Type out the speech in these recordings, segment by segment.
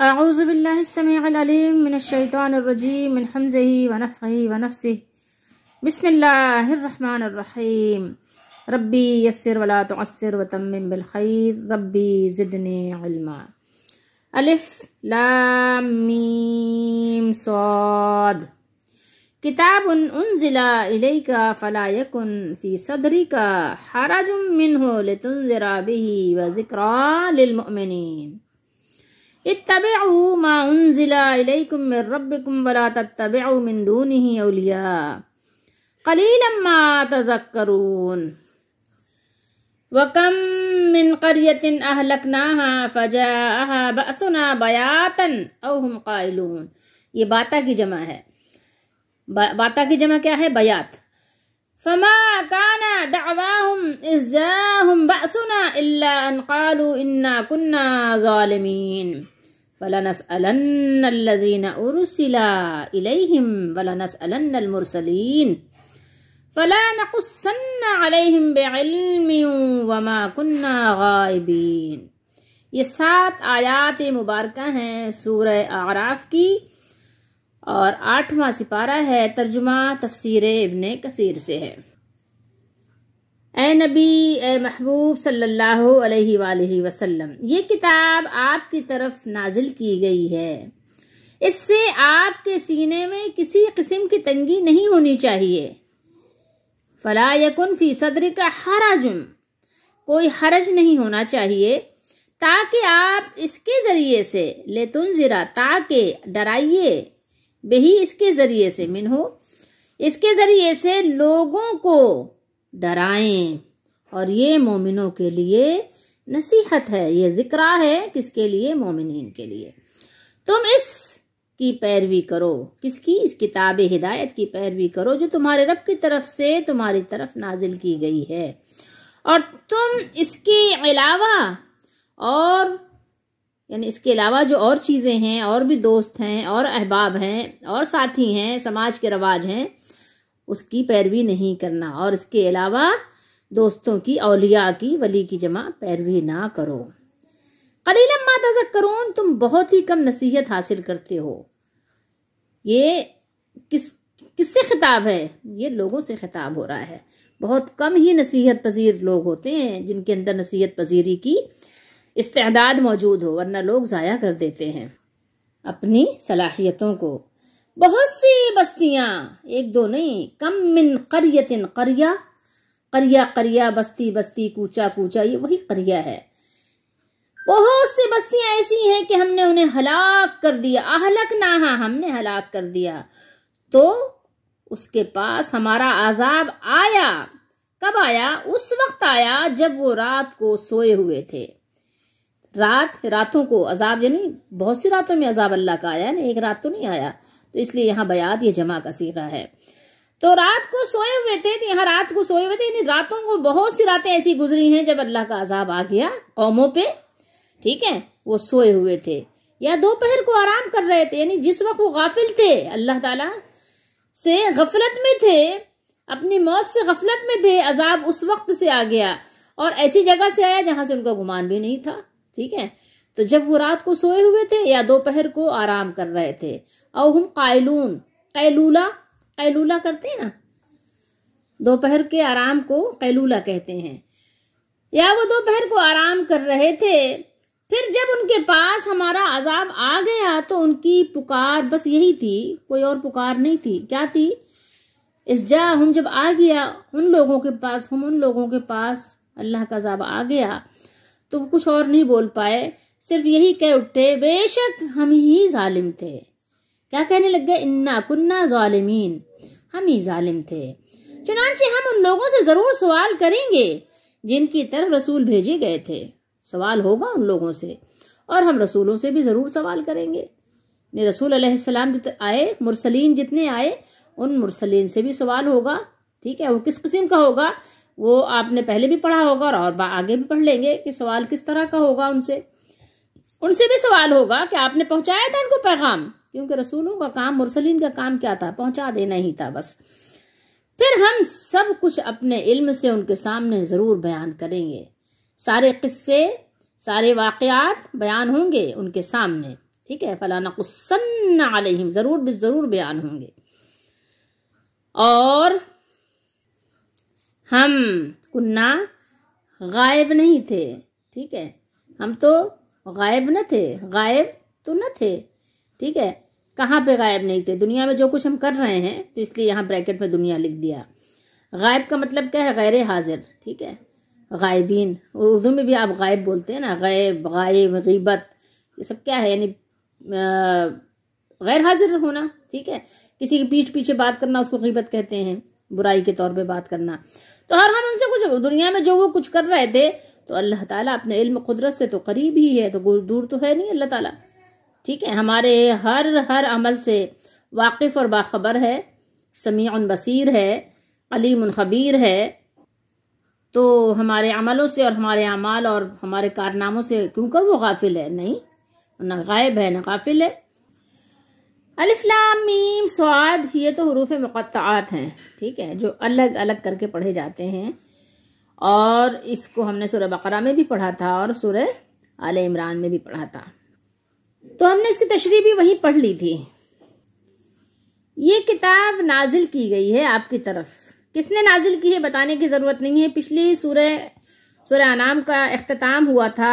أعوذ بالله السميع العليم من الشيطان الرجيم من حمزه ونفخه ونفسه بسم الله الرحمن الرحيم ربي يسر ولا تعسر وتمم بالخير ربي زدني علما ألف لام ميم صاد كتاب أنزل إليك فلا يكن في صدرك حرج منه لتنذر به وذكرى للمؤمنين اتبعوا ما أنزل إليكم من ربكم ولا تتبعوا من دونه أولياء قليلا ما تذكرون وكم من قرية أهلكناها فجاءها بأسنا بياتا أو هم قائلون یہ باتا کی جمع ہے باتا کی جمع کیا ہے بیات فما كان دعواهم إذ جاءهم بأسنا إلا أن قالوا إنا كنا ظالمين वलनसअलन الذين أرسل إليهم ولنسألن المرسلين فلا نقصن عليهم بعلم وما كنا غائبين ये सात आयात मुबारक हैं सूरह आराफ की और आठवां सिपारा है तर्जुमा तफसीर इब्ने कसीर से है ए नबी ए महबूब सल्लल्लाहु अलैहि वसल्लम ये किताब आपकी तरफ नाजिल की गई है इससे आपके सीने में किसी किस्म की तंगी नहीं होनी चाहिए फला यकुन फी सदर का हराजुन कोई हरज नहीं होना चाहिए ताकि आप इसके ज़रिए से ले ज़रा ताकि डराइए बही इसके ज़रिए से मिन हो इसके ज़रिए से लोगों को डराएं और ये मोमिनों के लिए नसीहत है ये जिक्रा है किसके लिए मोमिन के लिए तुम इस की पैरवी करो किसकी इस किताब हिदायत की पैरवी करो जो तुम्हारे रब की तरफ से तुम्हारी तरफ नाजिल की गई है और तुम इसके अलावा और यानी इसके अलावा जो और चीज़ें हैं और भी दोस्त हैं और अहबाब हैं और साथी हैं समाज के रवाज हैं उसकी पैरवी नहीं करना और इसके अलावा दोस्तों की अलिया की वली की जमा पैरवी ना करो कलीलम माता करो तुम बहुत ही कम नसीहत हासिल करते हो ये किस किससे खिताब है ये लोगों से खिताब हो रहा है बहुत कम ही नसीहत पजीर लोग होते हैं जिनके अंदर नसीहत पजीरी की इस्तेदाद मौजूद हो वरना लोग ज़ाया कर देते हैं अपनी सलाहियतों को बहुत सी बस्तियाँ एक दो नहीं कम मिन करियतिन करिया करिया करिया बस्ती बस्ती कूचा कूचा ये वही करिया है बहुत सी बस्तियां ऐसी हैं कि हमने उन्हें हलाक कर दिया अहलक नाहा हमने हलाक कर दिया तो उसके पास हमारा आजाब आया कब आया उस वक्त आया जब वो रात को सोए हुए थे रात रातों को अजाब यानी बहुत सी रातों में अजाब अल्लाह का आया ना एक रात तो नहीं आया तो इसलिए यहाँ बयात ये जमा का सीखा है तो रात को सोए हुए थे तो यहाँ रात को सोए हुए थे यानी रातों को बहुत सी रातें ऐसी गुजरी हैं जब अल्लाह का अजाब आ गया कौमों पे ठीक है वो सोए हुए थे या दोपहर को आराम कर रहे थे यानी जिस वक्त वो गाफिल थे अल्लाह ताला से गफलत में थे अपनी मौत से गफलत में थे अजाब उस वक्त से आ गया और ऐसी जगह से आया जहां से उनका गुमान भी नहीं था ठीक है तो जब वो रात को सोए हुए थे या दोपहर को आराम कर रहे थे और हम कायलून कैलूला कैलूला करते हैं ना दोपहर के आराम को कैलूला कहते हैं या वो दोपहर को आराम कर रहे थे फिर जब उनके पास हमारा अजाब आ गया तो उनकी पुकार बस यही थी कोई और पुकार नहीं थी क्या थी इस जा हम जब आ गया उन लोगों के पास हम उन लोगों के पास अल्लाह का अजाब आ गया तो वो कुछ और नहीं बोल पाए सिर्फ यही कह उठे बेशक हम ही जालिम थे क्या कहने लग गए इन्ना कुन्ना जालिमीन हम ही जालिम थे चुनाचे हम उन लोगों से ज़रूर सवाल करेंगे जिनकी तरफ रसूल भेजे गए थे सवाल होगा उन लोगों से और हम रसूलों से भी ज़रूर सवाल करेंगे ने रसूल अलैहिस्सलाम जितने आए मुरसलीन जितने आए उन मुरसलीन से भी सवाल होगा ठीक है वो किस किस्म का होगा वो आपने पहले भी पढ़ा होगा और आगे भी पढ़ लेंगे कि सवाल किस तरह का होगा उनसे उनसे भी सवाल होगा कि आपने पहुंचाया था इनको पैगाम क्योंकि रसूलों का काम मुरसलिन का काम क्या था पहुंचा देना ही था बस फिर हम सब कुछ अपने इल्म से उनके सामने ज़रूर बयान करेंगे सारे किस्से सारे वाकयात बयान होंगे उनके सामने ठीक है फलाना कुसन आलहिम ज़रूर भी ज़रूर बयान होंगे और हम कुन्ना गायब नहीं थे ठीक है हम तो गायब न थे गायब तो न थे ठीक है कहाँ पे गायब नहीं थे दुनिया में जो कुछ हम कर रहे हैं तो इसलिए यहाँ ब्रैकेट में दुनिया लिख दिया गायब का मतलब क्या है गैर हाजिर ठीक है गायबीन और उर्दू में भी आप गायब बोलते हैं ना गायब गायब गीबत ये सब क्या है यानी गैर हाजिर होना ठीक है किसी के पीछे पीछे बात करना उसको गीबत कहते हैं बुराई के तौर पे बात करना तो हर हम उनसे कुछ दुनिया में जो वो कुछ कर रहे थे तो अल्लाह ताला अपने इल्म कुदरत से तो करीब ही है तो दूर तो है नहीं अल्लाह ताला ठीक है हमारे हर हर अमल से वाकिफ़ और बाखबर है समी बसीर है अलीम खबीर है तो हमारे अमलों से और हमारे अमाल और हमारे कारनामों से क्यों कर वो गाफिल है नहीं न गायब है ना गाफिल है अलिफ्लाम मीम स्वाद ये तो हरूफ मक़ात हैं ठीक है जो अलग अलग करके पढ़े जाते हैं और इसको हमने सूर्य बकरा में भी पढ़ा था और सूर्य आल इमरान में भी पढ़ा था तो हमने इसकी तशरी भी वहीं पढ़ ली थी ये किताब नाजिल की गई है आपकी तरफ किसने नाजिल की है बताने की ज़रूरत नहीं है पिछली सूर्य सूर्य अनाम का अख्ताम हुआ था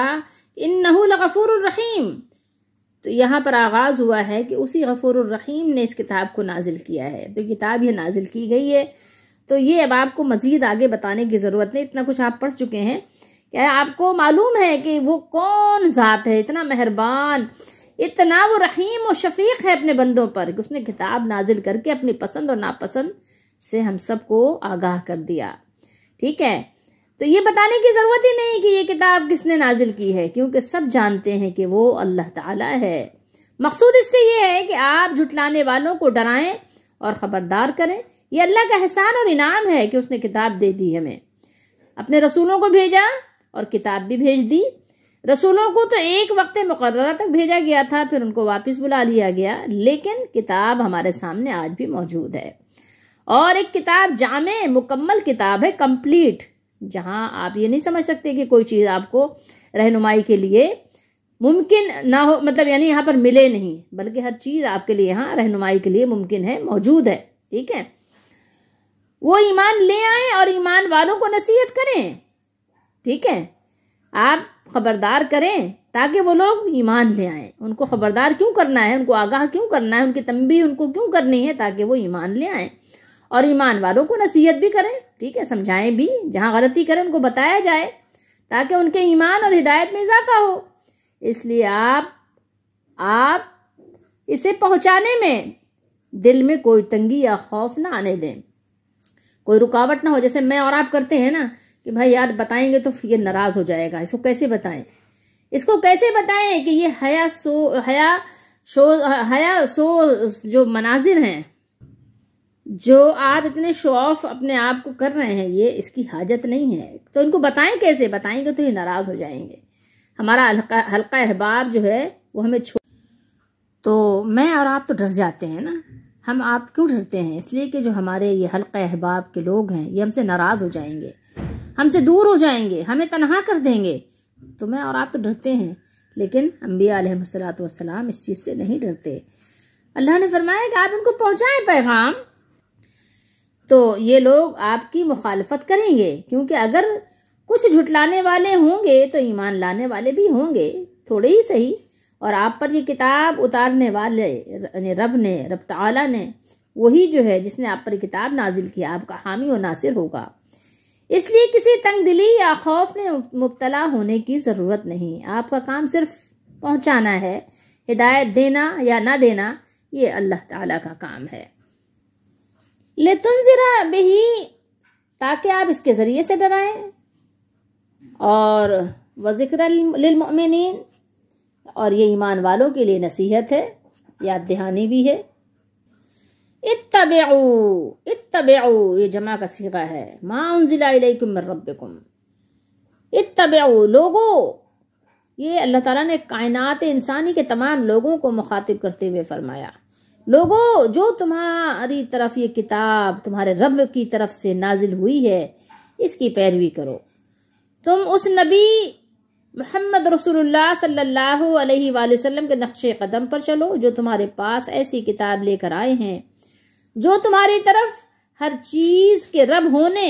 इन नहू रहीम तो यहाँ पर आगाज़ हुआ है कि उसी गफ़ूर रहीम ने इस किताब को नाजिल किया है तो किताब यह नाजिल की गई है तो ये अब आपको मज़ीद आगे बताने की ज़रूरत नहीं इतना कुछ आप पढ़ चुके हैं क्या आपको मालूम है कि वो कौन ज़ात है इतना मेहरबान इतना वो रहीम और शफीक है अपने बंदों पर कि उसने किताब नाजिल करके अपनी पसंद और नापसंद से हम सबको आगाह कर दिया ठीक है तो ये बताने की ज़रूरत ही नहीं कि ये किताब किसने नाजिल की है क्योंकि सब जानते हैं कि वो अल्लाह ताला है मकसूद इससे ये है कि आप झुटलाने वालों को डराएं और ख़बरदार करें ये अल्लाह का एहसान और इनाम है कि उसने किताब दे दी हमें अपने रसूलों को भेजा और किताब भी भेज दी रसूलों को तो एक वक्त मुकर्रा तक भेजा गया था फिर उनको वापस बुला लिया गया लेकिन किताब हमारे सामने आज भी मौजूद है और एक किताब जाम मुकम्मल किताब है कंप्लीट जहां आप ये नहीं समझ सकते कि कोई चीज़ आपको रहनुमाई के लिए मुमकिन ना हो मतलब यानी यहाँ पर मिले नहीं बल्कि हर चीज़ आपके लिए यहाँ रहनुमाई के लिए मुमकिन है मौजूद है ठीक है वो ईमान ले आए और ईमान वालों को नसीहत करें ठीक है आप खबरदार करें ताकि वो लोग ईमान ले आए उनको खबरदार क्यों करना है उनको आगाह क्यों करना है उनकी तंबी उनको क्यों करनी है ताकि वो ईमान ले आए और ईमान वालों को नसीहत भी करें ठीक है समझाएं भी जहाँ गलती करें उनको बताया जाए ताकि उनके ईमान और हिदायत में इजाफा हो इसलिए आप आप इसे पहुँचाने में दिल में कोई तंगी या खौफ ना आने दें कोई रुकावट ना हो जैसे मैं और आप करते हैं ना कि भाई यार बताएंगे तो ये नाराज़ हो जाएगा इसको कैसे बताएं इसको कैसे बताएं कि ये हया सो हया शो हया सो जो मनाजिर हैं जो आप इतने शो ऑफ अपने आप को कर रहे हैं ये इसकी हाजत नहीं है तो इनको बताएं कैसे बताएंगे तो ये नाराज़ हो जाएंगे हमारा हल्का हल्का अहबाब जो है वो हमें छोड़ तो मैं और आप तो डर जाते हैं ना हम आप क्यों डरते हैं इसलिए कि जो हमारे ये हल्के अहबाब के लोग हैं ये हमसे नाराज़ हो जाएंगे हमसे दूर हो जाएंगे हमें तनहा कर देंगे तो मैं और आप तो डरते हैं लेकिन अम्बिया वसलाम इस चीज़ से नहीं डरते अल्लाह ने फरमाया कि आप उनको पहुँचाएँ पैगाम तो ये लोग आपकी मुखालफत करेंगे क्योंकि अगर कुछ झुटलाने वाले होंगे तो ईमान लाने वाले भी होंगे थोड़े ही सही और आप पर ये किताब उतारने वाले रब ने रब तला ने वही जो है जिसने आप पर किताब नाजिल किया आपका हामी और नासिर होगा इसलिए किसी तंग दिली या खौफ में मुबतला होने की ज़रूरत नहीं आपका काम सिर्फ पहुंचाना है हिदायत देना या ना देना ये अल्लाह ताला का काम है लेतुन ज़रा बेही ताकि आप इसके ज़रिए से डराएं और वजिक्रमिन और ये ईमान वालों के लिए नसीहत है याद दहानी भी है इतबेऊ इतबेऊ ये जमा का सीगा है माउन ज़िलाकुम इतबेऊ लोगो ये अल्लाह ताला ने कायनात इंसानी के तमाम लोगों को मुखातिब करते हुए फरमाया लोगो जो तुम्हारी तरफ ये किताब तुम्हारे रब की तरफ से नाजिल हुई है इसकी पैरवी करो तुम उस नबी मोहम्मद रसूलुल्लाह सल्लल्लाहु अलैहि वसल्लम के नक्शे कदम पर चलो जो तुम्हारे पास ऐसी किताब लेकर आए हैं जो तुम्हारी तरफ हर चीज़ के रब होने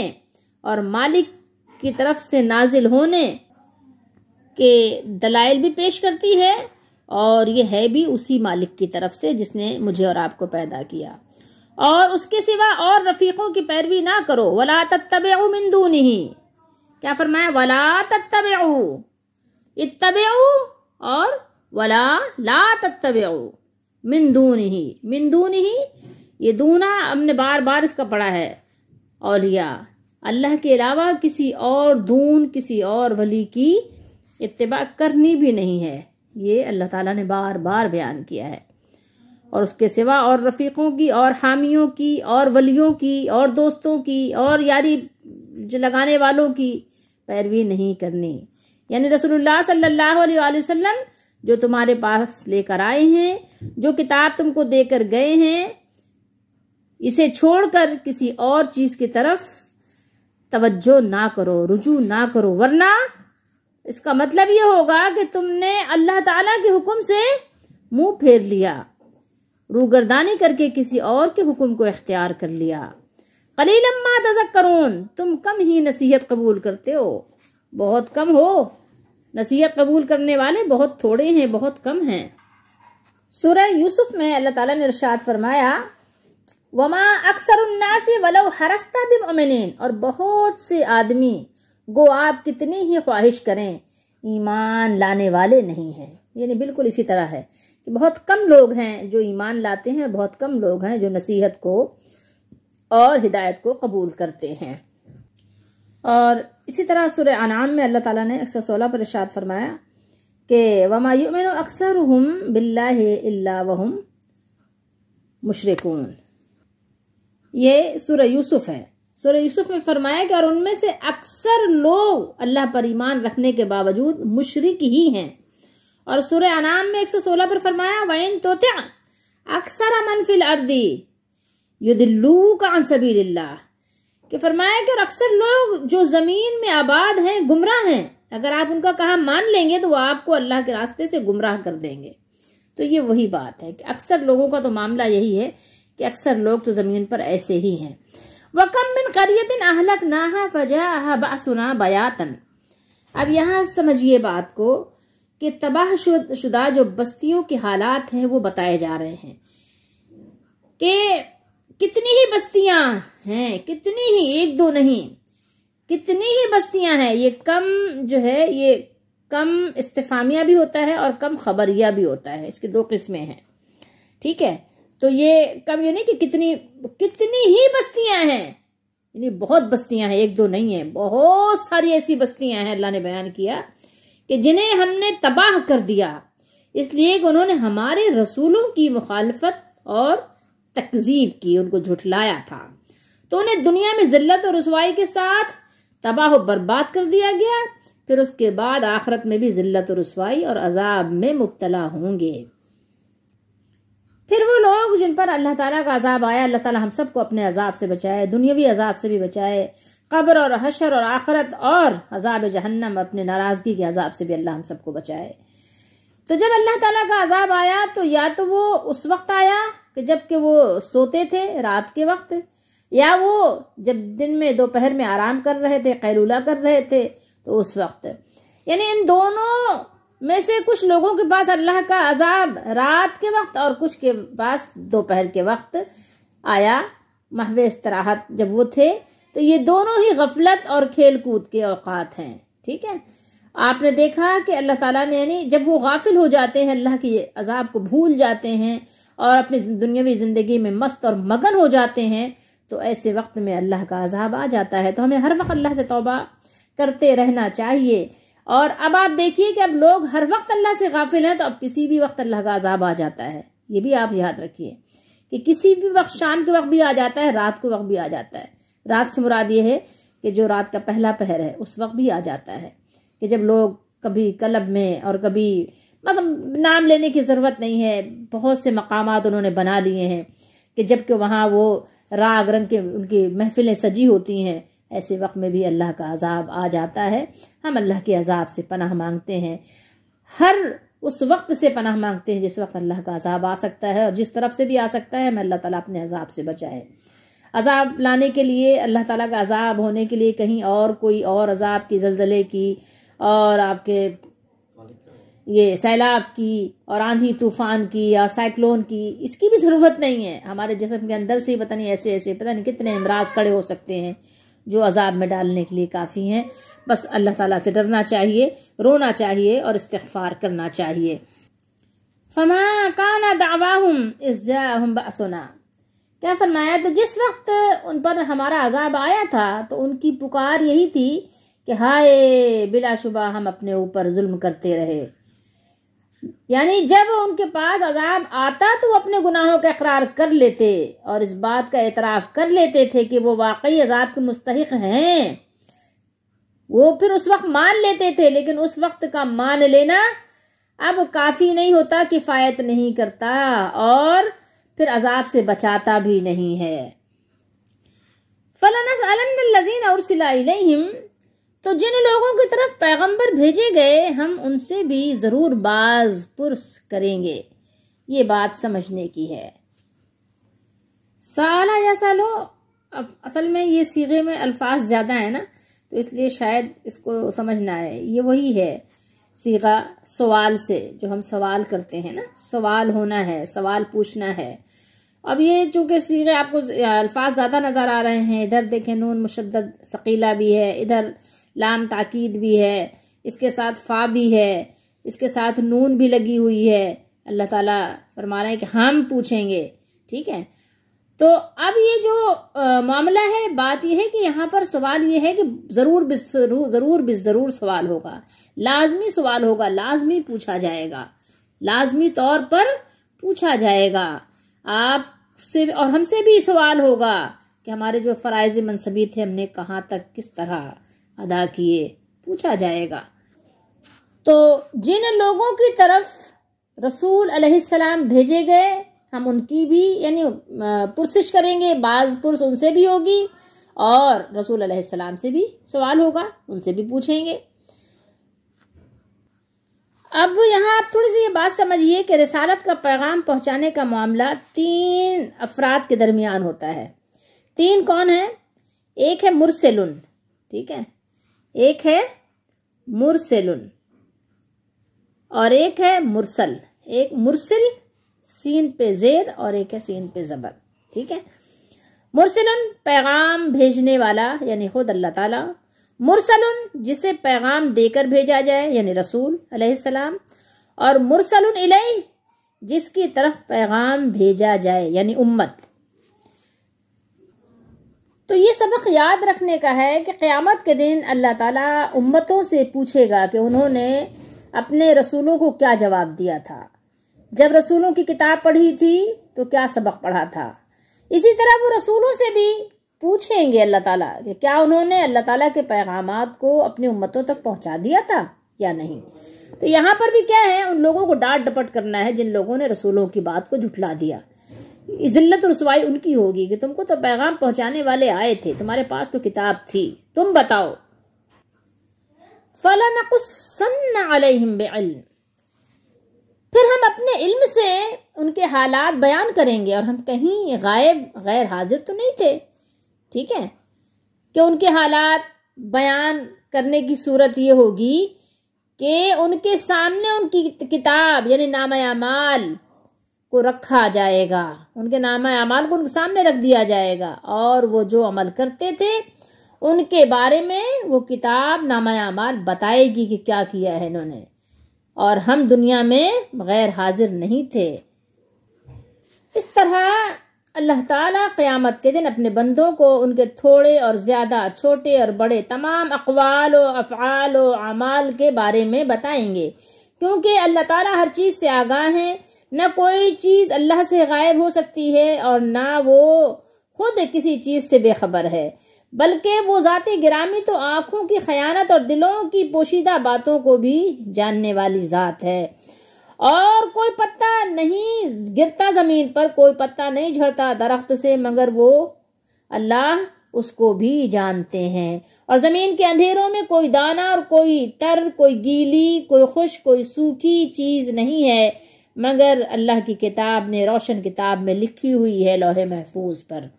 और मालिक की तरफ से नाजिल होने के दलाइल भी पेश करती है और ये है भी उसी मालिक की तरफ से जिसने मुझे और आपको पैदा किया और उसके सिवा और रफ़ीक़ों की पैरवी ना करो वला तत्तब मिंदू नहीं क्या फरमाया वला तत्तब इतबेऊ और वला ला तत्तबेऊ मिंदून ही मिंदून ही ये दूना हमने बार बार इसका पढ़ा है औलिया अल्लाह के अलावा किसी और दून किसी और वली की इतबा करनी भी नहीं है ये अल्लाह ताला ने बार बार बयान किया है और उसके सिवा और रफ़ीक़ों की और हामियों की और वलियों की और दोस्तों की और यारी लगाने वालों की पैरवी नहीं करनी यानी रसूलुल्लाह सल्लल्लाहु अलैहि वसल्लम जो तुम्हारे पास लेकर आए हैं जो किताब तुमको देकर गए हैं इसे छोड़कर किसी और चीज़ की तरफ तवज्जो ना करो रुजू ना करो वरना इसका मतलब ये होगा कि तुमने अल्लाह ताला के हुक्म से मुंह फेर लिया रूगरदानी करके किसी और के हुक्म को इख्तियार कर लिया कलीलम्मा तजक तुम कम ही नसीहत कबूल करते हो बहुत कम हो नसीहत कबूल करने वाले बहुत थोड़े हैं बहुत कम हैं सूरह यूसुफ में अल्लाह ताला ने इरशाद फरमाया वमा अक्सर उन्नासी वलो हरस्ता बिन और बहुत से आदमी गो आप कितनी ही ख्वाहिश करें ईमान लाने वाले नहीं हैं यानी बिल्कुल इसी तरह है कि बहुत कम लोग हैं जो ईमान लाते हैं बहुत कम लोग हैं जो नसीहत को और हिदायत को कबूल करते हैं और इसी तरह सुर अनाम में अल्लाह ताला ने एक सौ सोलह पर इशाद फरमाया कि वमायुमिन अक्सर हम बिल्ला वहम मुशरकून ये सुर यूसुफ़ है सुर यूसुफ़ में फरमाया कि और उनमें से अक्सर लोग अल्लाह पर ईमान रखने के बावजूद मुशरक ही हैं और सुर अनाम में एक सौ सोलह पर फरमाया वैन तो अक्सर अमनफिल अर्दी युद्लू का सबील्ला कि फरमाया कि अक्सर लोग जो ज़मीन में आबाद हैं गुमराह हैं अगर आप उनका कहा मान लेंगे तो वह आपको अल्लाह के रास्ते से गुमराह कर देंगे तो ये वही बात है कि अक्सर लोगों का तो मामला यही है कि अक्सर लोग तो ज़मीन पर ऐसे ही हैं वकम बिन करियतिन अहलक नाहा फजा बासुना बयातन अब यहाँ समझिए बात को कि तबाह शुदा जो बस्तियों के हालात हैं वो बताए जा रहे हैं कि कितनी ही बस्तियां हैं कितनी ही एक दो नहीं कितनी ही बस्तियां हैं ये कम जो है ये कम इस्तेफामिया भी होता है और कम खबरिया भी होता है इसकी दो किस्में हैं ठीक है तो ये कम ये नहीं कि कितनी कितनी ही बस्तियां हैं यानी बहुत बस्तियां हैं एक दो नहीं है बहुत सारी ऐसी बस्तियां हैं अल्लाह ने बयान किया कि जिन्हें हमने तबाह कर दिया इसलिए उन्होंने हमारे रसूलों की मुखालफत और तकजीब की उनको झुठलाया था तो उन्हें दुनिया में जिल्लत और रसवाई के साथ तबाह बर्बाद कर दिया गया फिर उसके बाद आखरत में भी जिल्लत और रसवाई और अजाब में मुबतला होंगे फिर वो लोग जिन पर अल्लाह ताला का अजाब आया अल्लाह ताला हम सबको अपने अजाब से बचाए दुनियावी अजाब से भी बचाए कब्र और हशर और आखरत और अजाब जहन्नम अपने नाराज़गी के अजाब से भी अल्लाह हम सबको बचाए तो जब अल्लाह ताला का अजाब आया तो या तो वो उस वक्त आया कि जबकि वो सोते थे रात के वक्त या वो जब दिन में दोपहर में आराम कर रहे थे कैलूला कर रहे थे तो उस वक्त यानी इन दोनों में से कुछ लोगों के पास अल्लाह का अजाब रात के वक्त और कुछ के पास दोपहर के वक्त आया महव इसराहत जब वो थे तो ये दोनों ही गफलत और खेल कूद के अवकात हैं ठीक है आपने देखा कि अल्लाह ताला ने यानी जब वो गाफिल हो जाते हैं अल्लाह के अजाब को भूल जाते हैं और अपनी दुनियावी ज़िंदगी में मस्त और मगन हो जाते हैं तो ऐसे वक्त में अल्लाह का अजाब आ जाता है तो हमें हर वक्त अल्लाह से तोबा करते रहना चाहिए और अब आप देखिए कि अब लोग हर वक्त अल्लाह से गाफिल हैं तो अब किसी भी वक्त अल्लाह का अजाब आ जाता है ये भी आप याद रखिए कि किसी भी वक्त शाम के वक्त भी आ जाता है रात के वक्त भी आ जाता है रात से मुराद ये है कि जो रात का पहला पहर है उस वक्त भी आ जाता है कि जब लोग कभी क्लब में और कभी मतलब नाम लेने की ज़रूरत नहीं है बहुत से मकाम उन्होंने बना लिए हैं कि जबकि वहाँ वो राग रंग के उनकी महफिलें सजी होती हैं ऐसे वक्त में भी अल्लाह का अजाब आ जाता है हम अल्लाह के अजाब से पनाह मांगते हैं हर उस वक्त से पनाह मांगते हैं जिस वक्त अल्लाह का अजाब आ सकता है और जिस तरफ से भी आ सकता है हमें अल्लाह ताला अपने अजाब से बचाए अजाब लाने के लिए अल्लाह ताला का अजाब होने के लिए कहीं और कोई और अजाब की जलजले की और आपके ये सैलाब की और आंधी तूफान की और साइक्लोन की इसकी भी ज़रूरत नहीं है हमारे जिसम के अंदर से ही पता नहीं ऐसे ऐसे पता नहीं कितने अमराज खड़े हो सकते हैं जो अजाब में डालने के लिए काफ़ी हैं बस अल्लाह ताला से डरना चाहिए रोना चाहिए और इस्तफ़ार करना चाहिए फमा काना दावा हम इस जाहम क्या फरमाया तो जिस वक्त उन पर हमारा अजाब आया था तो उनकी पुकार यही थी कि हाय बिलाशुबा हम अपने ऊपर जुल्म करते रहे यानी जब उनके पास अजाब आता तो वो अपने गुनाहों का इकरार कर लेते और इस बात का एतराफ़ कर लेते थे कि वो वाकई अजाब के मुस्तक हैं वो फिर उस वक्त मान लेते थे लेकिन उस वक्त का मान लेना अब काफ़ी नहीं होता किफ़ायत नहीं करता और फिर अजाब से बचाता भी नहीं है फलाना अलम लजीन और सिलाई तो जिन लोगों की तरफ पैगंबर भेजे गए हम उनसे भी ज़रूर बाज पुरस करेंगे ये बात समझने की है साला या सालो अब असल में ये सीगे में अल्फाज ज़्यादा है ना तो इसलिए शायद इसको समझना है ये वही है सीगा सवाल से जो हम सवाल करते हैं ना सवाल होना है सवाल पूछना है अब ये चूँकि सीगे आपको अल्फाज ज़्यादा नज़र आ रहे हैं इधर देखें नून मुशद सकीला भी है इधर लाम ताकीद भी है इसके साथ फ़ा भी है इसके साथ नून भी लगी हुई है अल्लाह ताला फरमा रहे हैं कि हम पूछेंगे ठीक है तो अब ये जो आ, मामला है बात यह है कि यहाँ पर सवाल ये है कि ज़रूर बिस ज़रूर ज़रूर सवाल होगा लाजमी सवाल होगा लाजमी पूछा जाएगा लाजमी तौर पर पूछा जाएगा आप से और हमसे भी सवाल होगा कि हमारे जो फ़राइज़ मनसबी थे हमने कहाँ तक किस तरह अदा किए पूछा जाएगा तो जिन लोगों की तरफ रसूल अलैहिस्सलाम भेजे गए हम उनकी भी यानी पुरसिश करेंगे बाज पुरस उनसे भी होगी और रसूल अलैहिस्सलाम से भी सवाल होगा उनसे भी पूछेंगे अब यहाँ आप थोड़ी सी ये बात समझिए कि रसालत का पैगाम पहुँचाने का मामला तीन अफराद के दरमियान होता है तीन कौन है एक है मुरसलुन ठीक है एक है मुरसेलुन और एक है मुरसल एक मुरसिल सीन पे जेर और एक है सीन पे ज़बर ठीक है मुरसलन पैगाम भेजने वाला यानी खुद अल्लाह ताला मुरसलन जिसे पैगाम देकर भेजा जाए यानी रसूल अलैहिस्सलाम और मुरसलन इलै जिसकी तरफ पैगाम भेजा जाए यानी उम्मत तो ये सबक याद रखने का है कि क़्यामत के दिन अल्लाह ताला उम्मतों से पूछेगा कि उन्होंने अपने रसूलों को क्या जवाब दिया था जब रसूलों की किताब पढ़ी थी तो क्या सबक पढ़ा था इसी तरह वो रसूलों से भी पूछेंगे अल्लाह ताला कि क्या उन्होंने अल्लाह ताला के पैगाम को अपनी उम्मतों तक पहुँचा दिया था या नहीं तो यहाँ पर भी क्या है उन लोगों को डांट डपट करना है जिन लोगों ने रसूलों की बात को झुठला दिया जिल्लत रसवाई उनकी होगी कि तुमको तो पैगाम पहुंचाने वाले आए थे तुम्हारे पास तो किताब थी तुम बताओ फला नकुसन फिर हम अपने इल्म से उनके हालात बयान करेंगे और हम कहीं गायब गैर हाजिर तो नहीं थे ठीक है कि उनके हालात बयान करने की सूरत ये होगी कि उनके सामने उनकी किताब यानी माल को रखा जाएगा उनके नामा अमाल को उनके सामने रख दिया जाएगा और वो जो अमल करते थे उनके बारे में वो किताब नामा अमाल बताएगी कि क्या किया है इन्होंने और हम दुनिया में गैर हाजिर नहीं थे इस तरह अल्लाह ताला क़यामत के दिन अपने बंदों को उनके थोड़े और ज़्यादा छोटे और बड़े तमाम अकवाल व अफ़ाल व अमाल के बारे में बताएंगे क्योंकि अल्लाह ताला हर चीज़ से आगाह हैं ना कोई चीज़ अल्लाह से गायब हो सकती है और ना वो खुद किसी चीज़ से बेखबर है बल्कि वो ज़ात गिरामी तो आँखों की खयानत और दिलों की पोशीदा बातों को भी जानने वाली ज़ात है और कोई पत्ता नहीं गिरता ज़मीन पर कोई पत्ता नहीं झड़ता दरख्त से मगर वो अल्लाह उसको भी जानते हैं और ज़मीन के अंधेरों में कोई दाना और कोई तर कोई गीली कोई खुश कोई सूखी चीज़ नहीं है मगर अल्लाह की किताब ने रोशन किताब में लिखी हुई है लोहे महफूज पर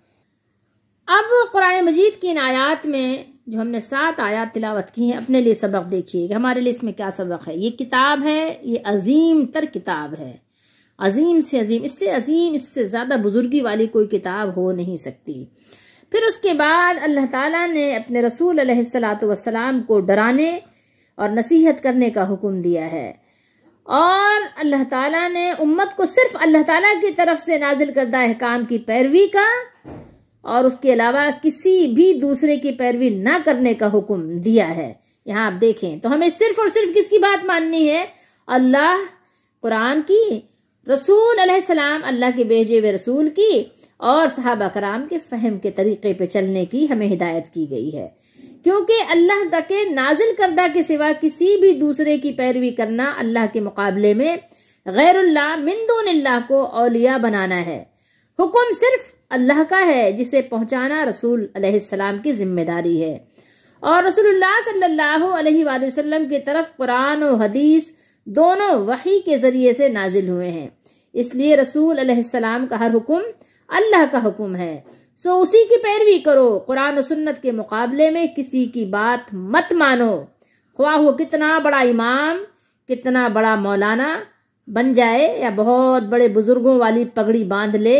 अब कुरान मजीद की इन आयात में जो हमने सात आयात तिलावत की हैं अपने लिए सबक देखिए हमारे लिए इसमें क्या सबक है ये किताब है ये अजीम तर किताब है अजीम से अजीम इससे अजीम इससे ज़्यादा बुजुर्गी वाली कोई किताब हो नहीं सकती फिर उसके बाद अल्लाह ताला ने अपने रसूल सलात वसलाम को डराने और नसीहत करने का हुक्म दिया है और अल्लाह ताला ने उम्मत को सिर्फ अल्लाह ताला की तरफ से नाजिल करदा अहकाम की पैरवी का और उसके अलावा किसी भी दूसरे की पैरवी ना करने का हुक्म दिया है यहाँ आप देखें तो हमें सिर्फ और सिर्फ किसकी बात माननी है अल्लाह कुरान की रसूल सलाम अल्लाह के भेजे हुए रसूल की और सहाबा कराम के फहम के तरीके पे चलने की हमें हिदायत की गई है क्योंकि अल्लाह के नाजिल करदा के सिवा किसी भी दूसरे की पैरवी करना अल्लाह के मुकाबले में गैरुल्ला मिंदुल्ला को अलिया बनाना है हुक्म सिर्फ अल्लाह का है जिसे पहुंचाना रसूल अलैहिस्सलाम की जिम्मेदारी है और रसूलुल्लाह सल्लल्लाहु अलैहि वसल्लम की तरफ कुरान और हदीस दोनों वही के ज़रिए से नाजिल हुए हैं इसलिए रसूल अलैहिस्सलाम का हर हुक्म अल्लाह का हुक्म है सो उसी की पैरवी करो कुरान सुन्नत के मुकाबले में किसी की बात मत मानो ख्वाह वो कितना बड़ा इमाम कितना बड़ा मौलाना बन जाए या बहुत बड़े बुज़ुर्गों वाली पगड़ी बांध ले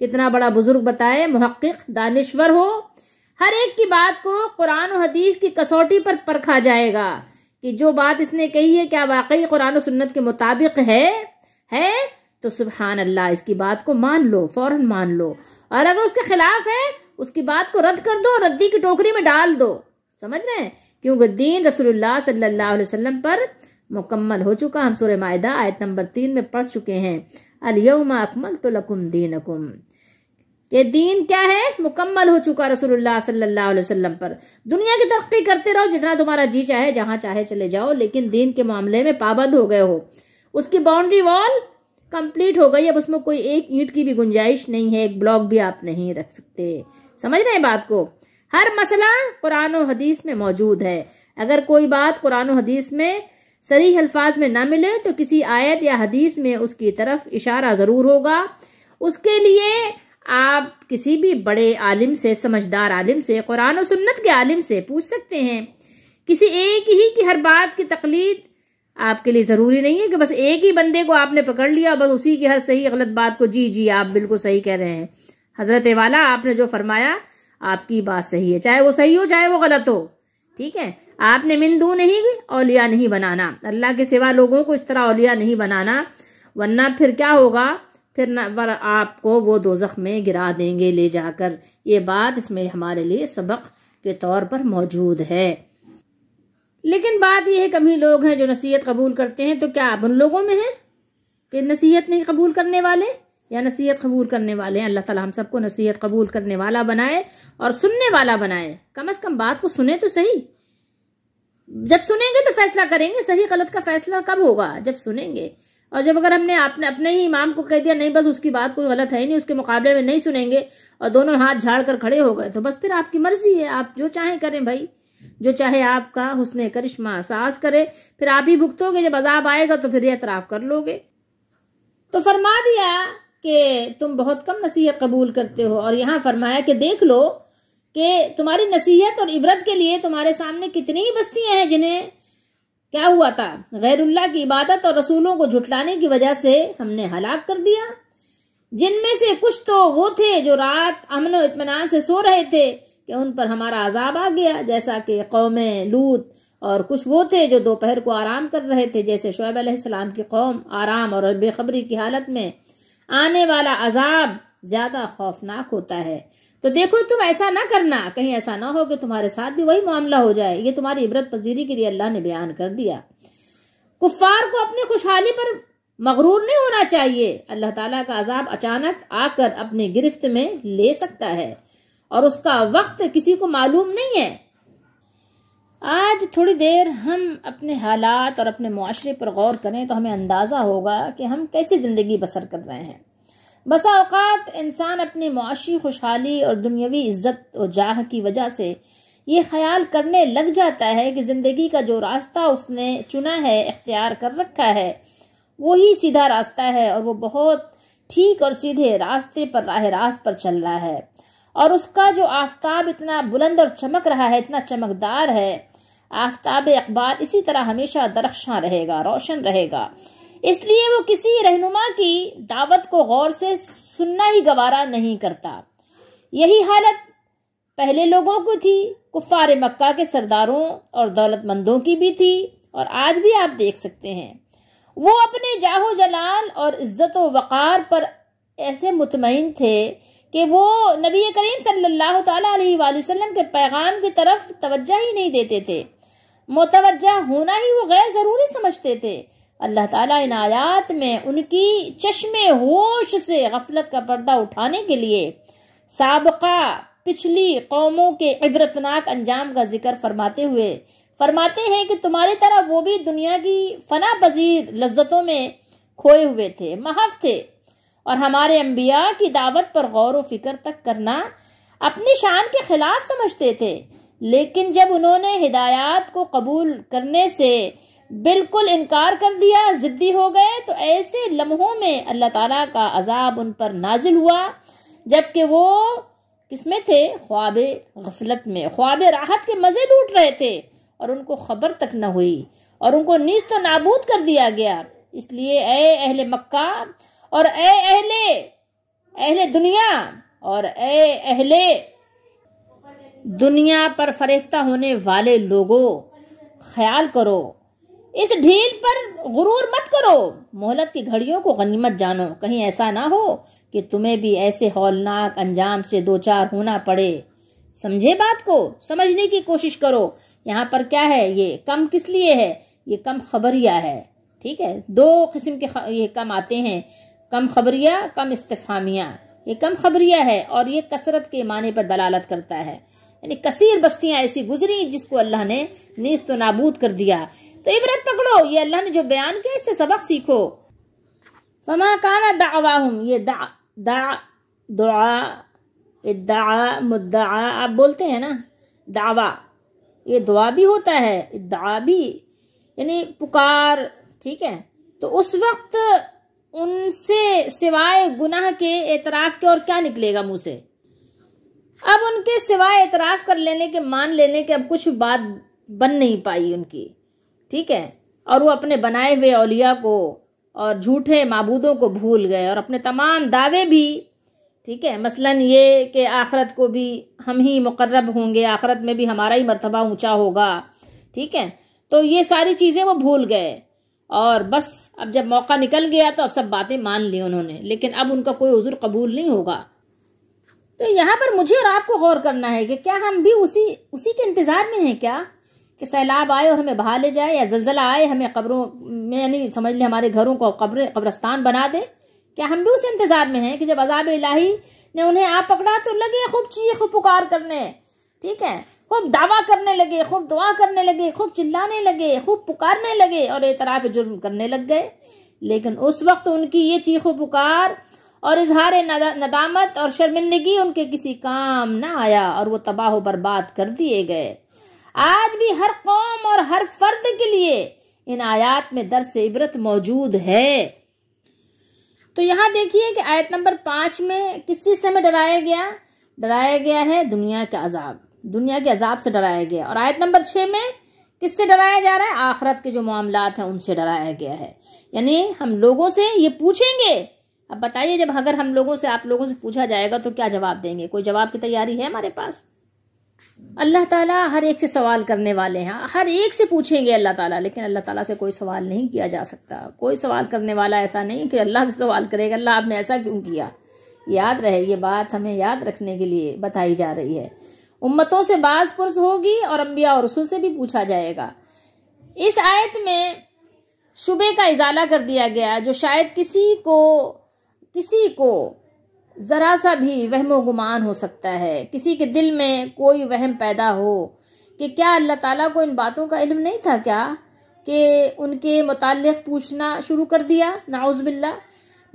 कितना बड़ा बुज़ुर्ग बताए महक़ दानश्वर हो हर एक की बात को कुरान और हदीस की कसौटी पर परखा जाएगा कि जो बात इसने कही है क्या वाकई कुरान और सुन्नत के मुताबिक है है तो सुबहान अल्लाह इसकी बात को मान लो फौरन मान लो और अगर उसके खिलाफ है उसकी बात को रद्द कर दो रद्दी की टोकरी में डाल दो समझ रहे हैं क्योंकि दीन रसूलुल्लाह सल्लल्लाहु अलैहि वसल्लम पर मुकम्मल हो चुका हम सूर्य मायदा आयत नंबर तीन में पढ़ चुके हैं अलयमा अकमल तो लकुम दीन अकुम ये दीन क्या है मुकम्मल हो चुका रसूलुल्लाह सल्लल्लाहु अलैहि वसल्लम पर दुनिया की तरक्की करते रहो जितना तुम्हारा जी चाहे जहां चाहे चले जाओ लेकिन दीन के मामले में पाबंद हो गए हो उसकी बाउंड्री वॉल कंप्लीट हो गई अब उसमें कोई एक ईंट की भी गुंजाइश नहीं है एक ब्लॉक भी आप नहीं रख सकते समझ रहे हैं बात को हर मसला कुरान और हदीस में मौजूद है अगर कोई बात कुरान और हदीस में सरी अल्फाज में ना मिले तो किसी आयत या हदीस में उसकी तरफ इशारा ज़रूर होगा उसके लिए आप किसी भी बड़े आलिम से समझदार आलिम से कुरान और सुन्नत के आलिम से पूछ सकते हैं किसी एक ही की हर बात की तकलीद आपके लिए ज़रूरी नहीं है कि बस एक ही बंदे को आपने पकड़ लिया बस उसी की हर सही गलत बात को जी जी आप बिल्कुल सही कह रहे हैं हज़रत वाला आपने जो फरमाया आपकी बात सही है चाहे वो सही हो चाहे वो गलत हो ठीक है आपने मिंदू नहीं औलिया नहीं बनाना अल्लाह के सिवा लोगों को इस तरह औलिया नहीं बनाना वरना फिर क्या होगा फिर न वर आपको वो जख्म में गिरा देंगे ले जाकर ये बात इसमें हमारे लिए सबक के तौर पर मौजूद है लेकिन बात यह है कम ही लोग हैं जो नसीहत कबूल करते हैं तो क्या आप उन लोगों में हैं कि नसीहत नहीं कबूल करने वाले या नसीहत कबूल करने वाले हैं अल्लाह ताला हम सबको नसीहत कबूल करने वाला बनाए और सुनने वाला बनाए कम अज़ कम बात को सुने तो सही जब सुनेंगे तो फैसला करेंगे सही गलत का फैसला कब होगा जब सुनेंगे और जब अगर हमने अपने अपने ही इमाम को कह दिया नहीं बस उसकी बात कोई गलत है नहीं उसके मुकाबले में नहीं सुनेंगे और दोनों हाथ झाड़ कर खड़े हो गए तो बस फिर आपकी मर्जी है आप जो चाहें करें भाई जो चाहे आपका हुसन करिश्मा साज करे फिर आप ही भुगतोगे जब अजाब आएगा तो फिर एतराफ़ कर लोगे तो फरमा दिया कि तुम बहुत कम नसीहत कबूल करते हो और यहाँ फरमाया कि देख लो कि तुम्हारी नसीहत और इबरत के लिए तुम्हारे सामने कितनी ही बस्तियाँ हैं जिन्हें क्या हुआ था गैरुल्ला की इबादत और रसूलों को झुटलाने की वजह से हमने हलाक कर दिया जिनमें से कुछ तो वो थे जो रात अमन इतमान से सो रहे थे कि उन पर हमारा अजाब आ गया जैसा कि कौम लूत और कुछ वो थे जो दोपहर को आराम कर रहे थे जैसे शुएब अलैहिस्सलाम की कौम आराम और बेखबरी की हालत में आने वाला अजाब ज़्यादा खौफनाक होता है तो देखो तुम ऐसा ना करना कहीं ऐसा ना हो कि तुम्हारे साथ भी वही मामला हो जाए ये तुम्हारी इबरत पजीरी के लिए अल्लाह ने बयान कर दिया कुफ़ार को अपनी खुशहाली पर मगरूर नहीं होना चाहिए अल्लाह ताला का अजाब अचानक आकर अपनी गिरफ्त में ले सकता है और उसका वक्त किसी को मालूम नहीं है आज थोड़ी देर हम अपने हालात और अपने माशरे पर गौर करें तो हमें अंदाज़ा होगा कि हम कैसी ज़िंदगी बसर कर रहे हैं बसा औकात इंसान अपनी मुआशी खुशहाली और दुनियावी इज्जत और जाह की वजह से ये ख्याल करने लग जाता है कि ज़िंदगी का जो रास्ता उसने चुना है इख्तियार कर रखा है वही सीधा रास्ता है और वो बहुत ठीक और सीधे रास्ते पर राह रास्त पर चल रहा है और उसका जो आफ्ताब इतना बुलंद और चमक रहा है इतना चमकदार है आफ्ताब अखबार इसी तरह हमेशा दरख्शा रहेगा रोशन रहेगा इसलिए वो किसी रहनुमा की दावत को गौर से सुनना ही गवारा नहीं करता यही हालत पहले लोगों को थी कुफार मक्का के सरदारों और दौलतमंदों की भी थी और आज भी आप देख सकते हैं वो अपने जाहो जलाल और इज्जत वक़ार पर ऐसे मुतमिन थे कि वो नबी करीम सल्लल्लाहु अलैहि वसल्लम के पैगाम की तरफ तवज्जा ही नहीं देते थे मुतवजह होना ही वो गैर ज़रूरी समझते थे अल्लाह ताला इन आयात में उनकी चश्मे होश से गफलत का पर्दा उठाने के लिए सबका पिछली कौमों के इबरतनाक अंजाम का जिक्र फरमाते हुए फरमाते हैं कि तुम्हारी तरह वो भी दुनिया की फना पजीर लज्जतों में खोए हुए थे महफ थे और हमारे अम्बिया की दावत पर गौर व फिक्र तक करना अपनी शान के खिलाफ समझते थे लेकिन जब उन्होंने हिदायत को कबूल करने से बिल्कुल इनकार कर दिया ज़िद्दी हो गए तो ऐसे लम्हों में अल्लाह ताला का अजाब उन पर नाजिल हुआ जबकि वो किसमें थे ख्वाब गफलत में ख्वाब राहत के मज़े लूट रहे थे और उनको खबर तक न हुई और उनको नीच तो नाबूद कर दिया गया इसलिए ए अहले मक्का और ए अहले अहले दुनिया और ए अहले दुनिया पर फरेफ्ता होने वाले लोगों ख्याल करो इस ढील पर गुरूर मत करो मोहलत की घड़ियों को गनीमत जानो कहीं ऐसा ना हो कि तुम्हें भी ऐसे हौलनाक अंजाम से दो चार होना पड़े समझे बात को समझने की कोशिश करो यहाँ पर क्या है ये कम किस लिए है ये कम खबरिया है ठीक है दो किस्म के ये कम आते हैं कम खबरिया कम इस्तफामिया ये कम खबरिया है और ये कसरत के माने पर दलालत करता है यानी कसीर बस्तियाँ ऐसी गुजरी जिसको अल्लाह ने नीस तो नाबूद कर दिया तो इबरत पकड़ो ये अल्लाह ने जो बयान किया इससे सबक सीखो फमा काना हूँ ये दा दा दुआ मुद्दा आप बोलते हैं ना दावा ये दुआ भी होता है इद्दा भी यानी पुकार ठीक है तो उस वक्त उनसे सिवाय गुनाह के एतराफ़ के और क्या निकलेगा मुँह से अब उनके सिवाय एतराफ़ कर लेने के मान लेने के अब कुछ बात बन नहीं पाई उनकी ठीक है और वो अपने बनाए हुए अलिया को और झूठे मबूदों को भूल गए और अपने तमाम दावे भी ठीक है मसलन ये कि आखरत को भी हम ही मुकर्रब होंगे आखरत में भी हमारा ही मरतबा ऊंचा होगा ठीक है तो ये सारी चीज़ें वो भूल गए और बस अब जब मौका निकल गया तो अब सब बातें मान ली उन्होंने लेकिन अब उनका कोई उज़ुर कबूल नहीं होगा तो यहाँ पर मुझे और आपको गौर करना है कि क्या हम भी उसी उसी के इंतज़ार में हैं क्या कि सैलाब आए और हमें बहा ले जाए या जलजला आए हमें कब्रों में यानी समझ लें हमारे घरों को कब्र कब्रस्तान बना दे क्या हम भी उस इंतज़ार में हैं कि जब अजाब इलाही ने उन्हें आप पकड़ा तो लगे खूब चीख खूब पुकार करने ठीक है खूब दावा करने लगे खूब दुआ करने लगे खूब चिल्लाने लगे खूब पुकारने लगे और एतराफ़ जुर्म करने लग गए लेकिन उस वक्त उनकी ये चीखो पुकार और इजहार नदामत और शर्मिंदगी उनके किसी काम ना आया और वो तबाह बर्बाद कर दिए गए आज भी हर कौम और हर फर्द के लिए इन आयात में से इबरत मौजूद है तो यहाँ देखिए कि आयत नंबर पाँच में किस चीज़ से हमें डराया गया डराया गया है दुनिया का अजाब दुनिया के अजाब से डराया गया और आयत नंबर छः में किससे डराया जा रहा है आखरत के जो मामला हैं उनसे डराया गया है यानी हम लोगों से ये पूछेंगे अब बताइए जब अगर हम लोगों से आप लोगों से पूछा जाएगा तो क्या जवाब देंगे कोई जवाब की तैयारी है हमारे पास अल्लाह ताला हर एक से सवाल करने वाले हैं हर एक से पूछेंगे अल्लाह ताला लेकिन अल्लाह ताला से कोई सवाल नहीं किया जा सकता कोई सवाल करने वाला ऐसा नहीं कि अल्लाह से सवाल करेगा अल्लाह आपने ऐसा क्यों किया याद रहे ये बात हमें याद रखने के लिए बताई जा रही है उम्मतों से बाज पुरुष होगी और अम्बिया और रसूल से भी पूछा जाएगा इस आयत में शुबे का इजाला कर दिया गया जो शायद किसी को किसी को ज़रा सा भी वहम गुमान हो सकता है किसी के दिल में कोई वहम पैदा हो कि क्या अल्लाह ताला को इन बातों का इल्म नहीं था क्या कि उनके मुतक़ पूछना शुरू कर दिया नाउज़बिल्ला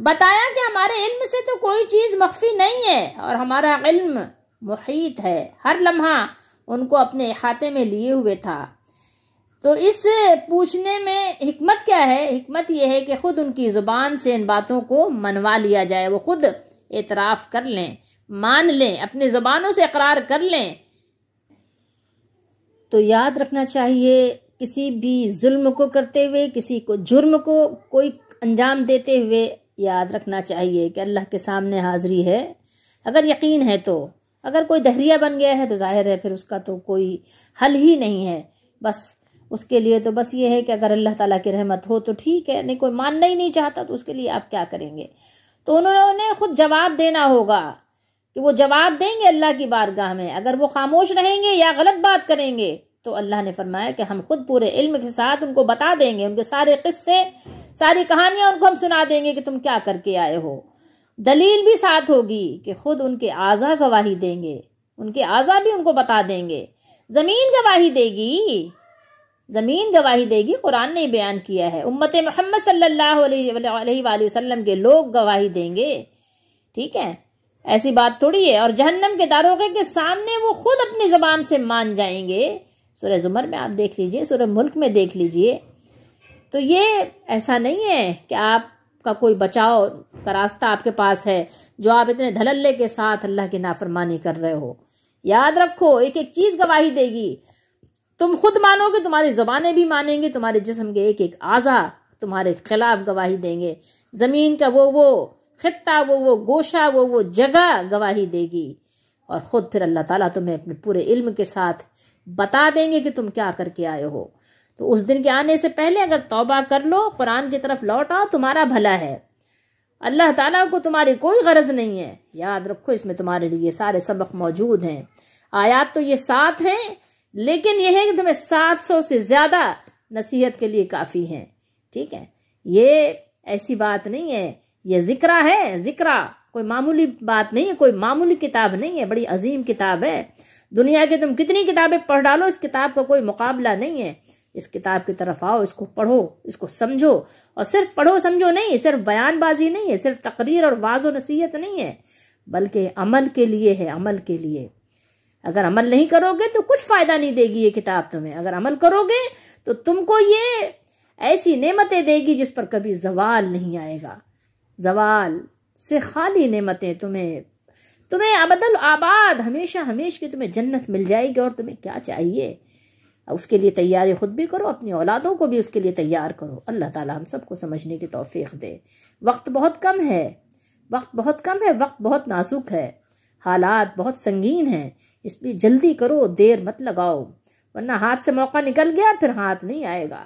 बताया कि हमारे इल्म से तो कोई चीज़ मख्फी नहीं है और हमारा इल्म मुहित है हर लम्हा उनको अपने अहाते में लिए हुए था तो इस पूछने में हमत क्या है हमत यह है कि खुद उनकी ज़ुबान से इन बातों को मनवा लिया जाए वो खुद एतराफ़ कर लें मान लें अपने ज़ुबानों से अकरार कर लें तो याद रखना चाहिए किसी भी जुल्म को करते हुए किसी को जुर्म को कोई अंजाम देते हुए याद रखना चाहिए कि अल्लाह के सामने हाजिरी है अगर यकीन है तो अगर कोई दहरिया बन गया है तो जाहिर है फिर उसका तो कोई हल ही नहीं है बस उसके लिए तो बस ये है कि अगर अल्लाह ताला की रहमत हो तो ठीक है नहीं कोई मानना ही नहीं चाहता तो उसके लिए आप क्या करेंगे तो उन्होंने खुद जवाब देना होगा कि वो जवाब देंगे अल्लाह की बारगाह में अगर वो खामोश रहेंगे या गलत बात करेंगे तो अल्लाह ने फरमाया कि हम खुद पूरे इल्म के साथ उनको बता देंगे उनके सारे किस्से सारी कहानियाँ उनको हम सुना देंगे कि तुम क्या करके आए हो दलील भी साथ होगी कि खुद उनके आज़ा गवाही देंगे उनके आज़ा भी उनको बता देंगे ज़मीन गवाही देगी ज़मीन गवाही देगी कुरान ने बयान किया है उम्मत मोहम्मद सल्ला अलैहि के लोग गवाही देंगे ठीक है ऐसी बात थोड़ी है और जहन्नम के दारोगे के सामने वो खुद अपनी ज़बान से मान जाएंगे सूर्य ज़ुमर में आप देख लीजिए सूर्य मुल्क में देख लीजिए तो ये ऐसा नहीं है कि आप का कोई बचाव का रास्ता आपके पास है जो आप इतने धलल्ले के साथ अल्लाह की नाफरमानी कर रहे हो याद रखो एक एक चीज़ गवाही देगी तुम खुद मानोगे तुम्हारी ज़ुबानें भी मानेंगी तुम्हारे जिसम के एक एक आज़ा तुम्हारे खिलाफ गवाही देंगे ज़मीन का वो वो खत्ता वो वो गोशा वो वो जगह गवाही देगी और ख़ुद फिर अल्लाह ताला तुम्हें अपने पूरे इल्म के साथ बता देंगे कि तुम क्या करके आए हो तो उस दिन के आने से पहले अगर तौबा कर लो कुरान की तरफ लौट आओ तुम्हारा भला है अल्लाह ताला को तुम्हारी कोई गरज नहीं है याद रखो इसमें तुम्हारे लिए सारे सबक मौजूद हैं आयात तो ये सात हैं लेकिन यह है कि तुम्हें सात सौ से ज़्यादा नसीहत के लिए काफ़ी हैं ठीक है ये ऐसी बात नहीं है ये जिक्रा है जिक्रा कोई मामूली बात नहीं है कोई मामूली किताब नहीं है बड़ी अजीम किताब है दुनिया की तुम कितनी किताबें पढ़ डालो इस किताब का कोई मुकाबला नहीं है इस किताब की तरफ आओ इसको पढ़ो इसको समझो और सिर्फ पढ़ो समझो नहीं सिर्फ बयानबाजी नहीं है सिर्फ तकरीर और वाज नसीहत नहीं है बल्कि अमल के लिए है अमल के लिए अगर अमल नहीं करोगे तो कुछ फ़ायदा नहीं देगी ये किताब तुम्हें अगर अमल करोगे तो तुमको ये ऐसी नेमतें देगी जिस पर कभी जवाल नहीं आएगा जवाल से खाली नेमतें तुम्हें तुम्हें अबदल आबाद हमेशा हमेश की तुम्हें जन्नत मिल जाएगी और तुम्हें क्या चाहिए उसके लिए तैयारी ख़ुद भी करो अपनी औलादों को भी उसके लिए तैयार करो अल्लाह ताला हम सबको समझने की तौफीक दे वक्त बहुत कम है वक्त बहुत कम है वक्त बहुत नाजुक है हालात बहुत संगीन हैं इसलिए जल्दी करो देर मत लगाओ वरना हाथ से मौका निकल गया फिर हाथ नहीं आएगा